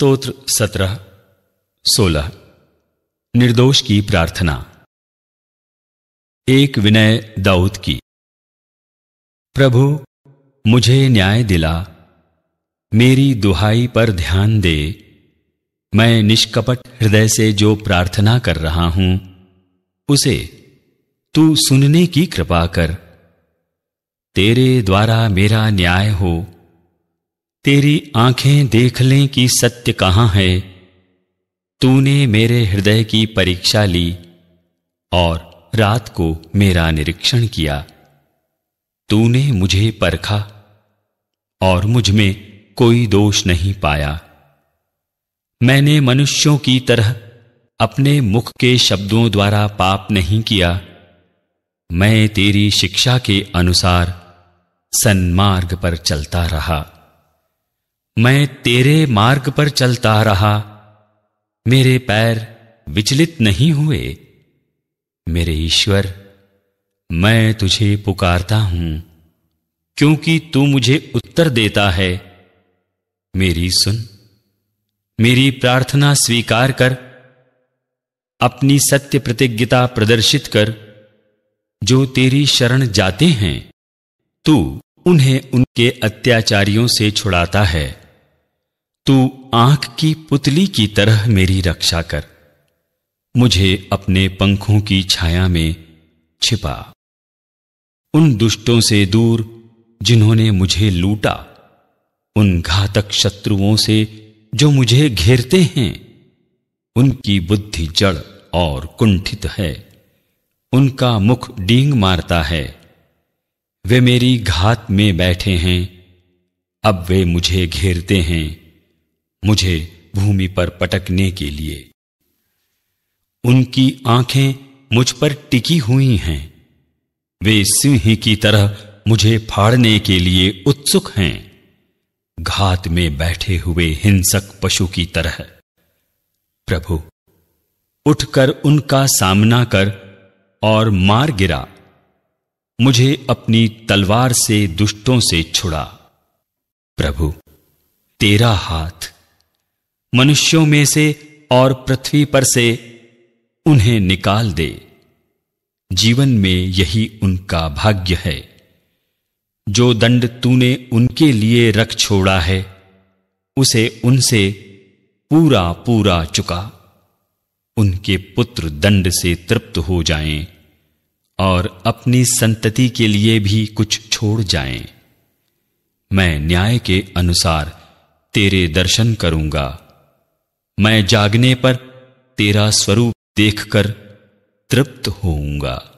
स्तोत्र सत्रह सोलह निर्दोष की प्रार्थना एक विनय दाऊद की प्रभु मुझे न्याय दिला मेरी दुहाई पर ध्यान दे मैं निष्कपट हृदय से जो प्रार्थना कर रहा हूं उसे तू सुनने की कृपा कर तेरे द्वारा मेरा न्याय हो तेरी आंखें देख लें कि सत्य कहाँ है तूने मेरे हृदय की परीक्षा ली और रात को मेरा निरीक्षण किया तूने मुझे परखा और मुझ में कोई दोष नहीं पाया मैंने मनुष्यों की तरह अपने मुख के शब्दों द्वारा पाप नहीं किया मैं तेरी शिक्षा के अनुसार सन्मार्ग पर चलता रहा मैं तेरे मार्ग पर चलता रहा मेरे पैर विचलित नहीं हुए मेरे ईश्वर मैं तुझे पुकारता हूं क्योंकि तू मुझे उत्तर देता है मेरी सुन मेरी प्रार्थना स्वीकार कर अपनी सत्य प्रतिज्ञता प्रदर्शित कर जो तेरी शरण जाते हैं तू उन्हें उनके अत्याचारियों से छुड़ाता है तू आंख की पुतली की तरह मेरी रक्षा कर मुझे अपने पंखों की छाया में छिपा उन दुष्टों से दूर जिन्होंने मुझे लूटा उन घातक शत्रुओं से जो मुझे घेरते हैं उनकी बुद्धि जड़ और कुंठित है उनका मुख डींग मारता है वे मेरी घात में बैठे हैं अब वे मुझे घेरते हैं मुझे भूमि पर पटकने के लिए उनकी आंखें मुझ पर टिकी हुई हैं वे सिंह की तरह मुझे फाड़ने के लिए उत्सुक हैं घात में बैठे हुए हिंसक पशु की तरह प्रभु उठकर उनका सामना कर और मार गिरा मुझे अपनी तलवार से दुष्टों से छुड़ा प्रभु तेरा हाथ मनुष्यों में से और पृथ्वी पर से उन्हें निकाल दे जीवन में यही उनका भाग्य है जो दंड तूने उनके लिए रख छोड़ा है उसे उनसे पूरा पूरा चुका उनके पुत्र दंड से तृप्त हो जाएं और अपनी संतति के लिए भी कुछ छोड़ जाएं। मैं न्याय के अनुसार तेरे दर्शन करूंगा मैं जागने पर तेरा स्वरूप देखकर तृप्त होऊंगा